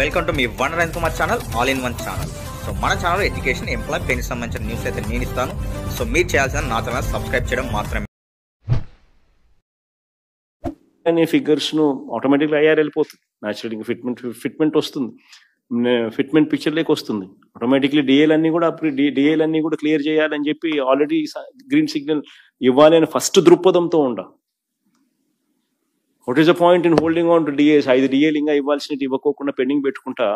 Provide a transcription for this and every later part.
welcome to మీ వన్ రైన్ Kumar channel all in one channel so మన ఛానల్ ఎడ్యుకేషన్ ఎంప్లాయ్ పెయిన్ సంబంధించిన న్యూస్ అయితే నేను ఇస్తాను సో మీరు చేయాల్సిన నా ఛానల్ సబ్స్క్రైబ్ చేయడం మాత్రమే అనే ఫిగర్స్ను ఆటోమేటిక్గా ఐఆర్ వెళ్ళిపోతుంది న్యాచురల్ ఫిట్మెంట్ ఫిట్మెంట్ వస్తుంది ఫిట్మెంట్ పిక్చర్ లేక వస్తుంది ఆటోమేటిక్లీ డిఏల్ అన్ని కూడా అప్పుడు డిఏల్ అన్ని కూడా క్లియర్ చేయాలని చెప్పి ఆల్రెడీ గ్రీన్ సిగ్నల్ ఇవ్వాలి ఫస్ట్ దృక్పథంతో ఉండ what is the point in holding on to D As ఐదు డిఏలు ఇంకా ఇవ్వాల్సినవి ఇవ్వకోకుండా పెండింగ్ పెట్టుకుంటా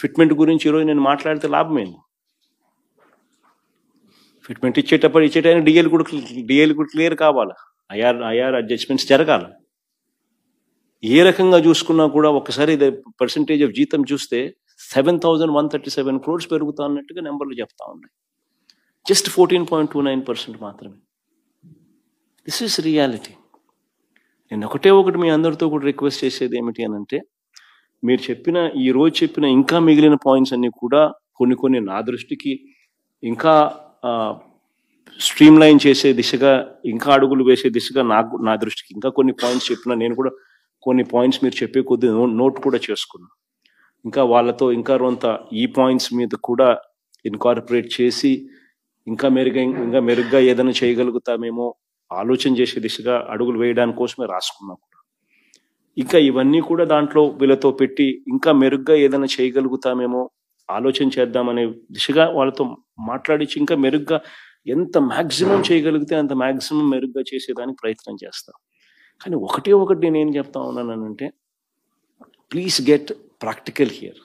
ఫిట్మెంట్ గురించి ఈరోజు నేను మాట్లాడితే లాభమేంది ఫిట్మెంట్ ఇచ్చేటప్పుడు ఇచ్చేటైనా డిఏలు కూడా డిఏలు కూడా క్లియర్ కావాలి ఐఆర్ ఐఆర్ అడ్జస్ట్మెంట్స్ జరగాలి ఏ రకంగా చూసుకున్నా కూడా ఒకసారి పర్సంటేజ్ ఆఫ్ జీతం చూస్తే seven thousand one thirty seven crores పెరుగుతా అన్నట్టుగా నెంబర్లు చెప్తా ఉన్నాయి just fourteen point two nine percent మాత్రమే దిస్ ఈస్ రియాలిటీ నేను ఒకటే ఒకటి మీ అందరితో కూడా రిక్వెస్ట్ చేసేది ఏమిటి అని అంటే మీరు చెప్పిన ఈ రోజు చెప్పిన ఇంకా మిగిలిన పాయింట్స్ అన్ని కూడా కొన్ని కొన్ని నా దృష్టికి ఇంకా స్ట్రీమ్ లైన్ చేసే దిశగా ఇంకా అడుగులు వేసే దిశగా నాకు నా దృష్టికి ఇంకా కొన్ని పాయింట్స్ చెప్పిన నేను కూడా కొన్ని పాయింట్స్ మీరు చెప్పే కొద్ది నోట్ కూడా చేసుకున్నా ఇంకా వాళ్ళతో ఇంకా రొంత ఈ పాయింట్స్ మీద కూడా ఇన్కార్పొరేట్ చేసి ఇంకా మెరుగై ఇంకా మెరుగ్గా ఏదైనా చేయగలుగుతామేమో ఆలోచన చేసే దిశగా అడుగులు వేయడాని కోసమే రాసుకున్నాం కూడా ఇంకా ఇవన్నీ కూడా దాంట్లో వీళ్ళతో పెట్టి ఇంకా మెరుగ్గా ఏదైనా చేయగలుగుతామేమో ఆలోచన చేద్దామనే దిశగా వాళ్ళతో మాట్లాడించి ఇంకా మెరుగ్గా ఎంత మ్యాక్సిమం చేయగలిగితే అంత మ్యాక్సిమం మెరుగ్గా చేసేదానికి ప్రయత్నం చేస్తాం కానీ ఒకటే ఒకటి నేనేం చెప్తా ఉన్నానంటే ప్లీజ్ గెట్ ప్రాక్టికల్ హియర్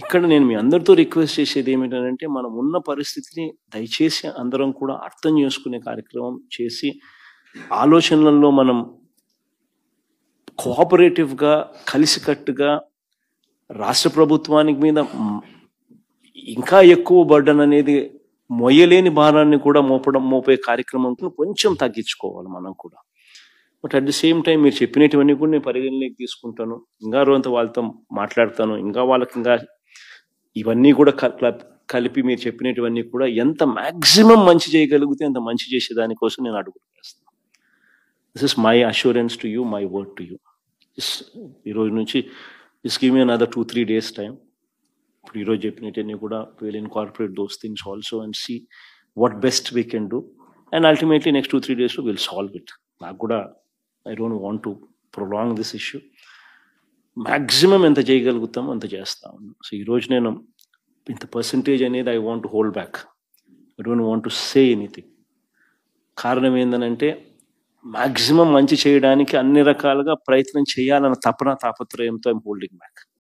ఇక్కడ నేను మీ అందరితో రిక్వెస్ట్ చేసేది ఏమిటంటే మనం ఉన్న పరిస్థితిని దయచేసి అందరం కూడా అర్థం చేసుకునే కార్యక్రమం చేసి ఆలోచనలలో మనం కోఆపరేటివ్గా కలిసికట్టుగా రాష్ట్ర ప్రభుత్వానికి మీద ఇంకా ఎక్కువ బర్డన్ అనేది మొయ్యలేని భారాన్ని కూడా మోపడం మోపే కార్యక్రమం కొంచెం తగ్గించుకోవాలి మనం కూడా but at the same time మీరు చెప్పినటువన్నీ కూడా నేను పరిగణలోకి తీసుకుంటాను ఇంకా రోజు వాళ్ళతో మాట్లాడతాను ఇంకా వాళ్ళకి ఇంకా ఇవన్నీ కూడా కలిపి మీరు చెప్పినటువన్నీ కూడా ఎంత మ్యాక్సిమం మంచి చేయగలిగితే అంత మంచి చేసే దానికోసం నేను అడుగు వేస్తాను this is my assurance to you my word to you ఈరోజు నుంచి is give me another two three days time ఇప్పుడు ఈరోజు చెప్పినట్టన్నీ కూడా will incorporate those things also and see what best we can do and ultimately next two three డేస్లో will solve it నాకు కూడా I don't want to prolong this issue maximum ఎంత చేయగలుగుతామో అంత చేస్తా ఉన్నాం సో ఈరోజు నేను ఇంత పర్సంటేజ్ అనేది I want hold back I don't want to say anything కారణం ఏంటనంటే మ్యాక్సిమం మంచి చేయడానికి అన్ని రకాలుగా ప్రయత్నం చేయాలన్న తపన తాపత్రయంతో ఐమ్ హోల్డింగ్ బ్యాక్